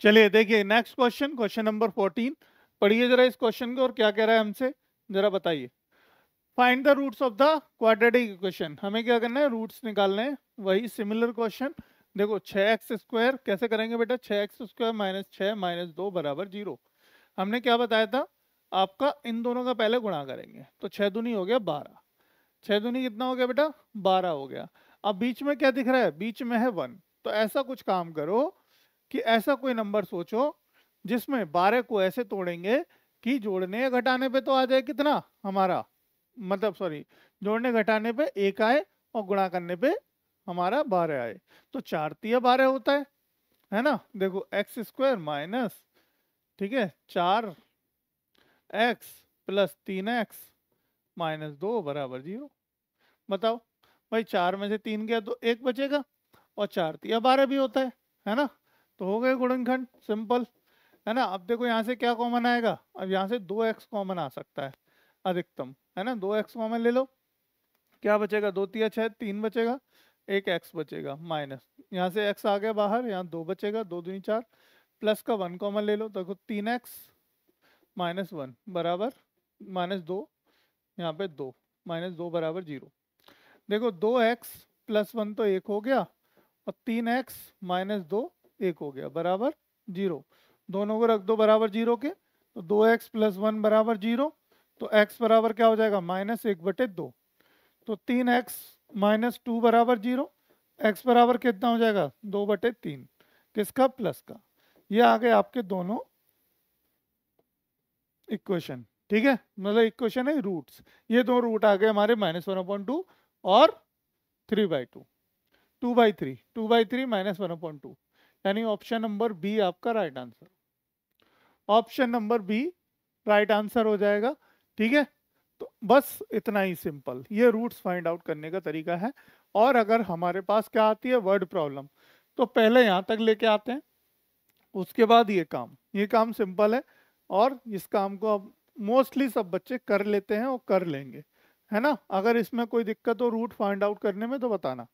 चलिए देखिए next question question number fourteen पढ़िए जरा इस क्वेश्चन को और क्या कह रहा है हमसे जरा बताइए find the roots of the quadratic equation हमें क्या करना है रूट्स निकालने हैं वही सिमिलर क्वेश्चन देखो छः एक्स स्क्वायर कैसे करेंगे बेटा छः एक्स स्क्वायर माइनस छः माइनस दो बराबर जीरो हमने क्या बताया था आपका इन दोनों का पहले गुणा करेंगे तो छः दुनी हो गया बारह छः दुनी कितना हो गया बेटा बारह हो गया अब बीच में क्या दिख रहा है बीच में है वन तो ऐसा कुछ काम करो कि ऐसा कोई नंबर सोचो जिसमें बारह को ऐसे तोड़ेंगे कि जोड़ने या घटाने पे तो आ जाए कितना हमारा मतलब सॉरी जोड़ने घटाने पे एक आए और गुणा करने पे हमारा बारह आए तो चार तिया बारह होता है है ना देखो एक्स स्क्वायर माइनस ठीक है चार एक्स प्लस तीन एक्स माइनस दो बराबर जीरो बताओ भाई चार में से तीन गया तो एक बचेगा और चार तिया बारह भी होता है है ना तो हो गए गुणनखंड सिंपल है ना अब देखो यहाँ से क्या कॉमन आएगा अब यहाँ से दो एक्स कॉमन आ सकता है अधिकतम है ना दो एक्स कॉमन ले लो क्या बचेगा दो तीन छः तीन बचेगा एक एक्स बचेगा माइनस यहाँ से एक्स आ गया बाहर यहाँ दो बचेगा दो दूनी चार प्लस का वन कॉमन ले लो देखो तीन एक्स माइनस वन बराबर माइनस दो यहाँ पे दो माइनस दो बराबर जीरो देखो दो एक्स प्लस वन तो एक हो गया और तीन एक्स माइनस दो एक हो गया बराबर जीरो दोनों को रख दो बराबर जीरो के तो दो एक्स प्लस वन बराबर जीरो तो एक्स बराबर क्या हो जाएगा माइनस एक बटे दो तो तीन एक्स माइनस टू बराबर जीरो एक्स बराबर कितना हो जाएगा दो बटे तीन किसका प्लस का ये आ गए आपके दोनों इक्वेशन ठीक है मतलब इक्वेशन है रूट्स ये दो रूट आ गए हमारे माइनस वन अपॉइंट टू और three by two two by three two by three minus one upon two यानी ऑप्शन नंबर बी आपका right answer option number B right answer हो जाएगा ठीक है तो बस इतना ही सिंपल ये रूट्स फाइंड आउट करने का तरीका है और अगर हमारे पास क्या आती है वर्ड प्रॉब्लम तो पहले यहाँ तक लेके आते हैं उसके बाद ये काम ये काम सिंपल है और इस काम को अब मोस्टली सब बच्चे कर लेते हैं और कर लेंगे है ना अगर इसमें कोई दिक्कत हो रूट फाइंड आउट करने में तो बताना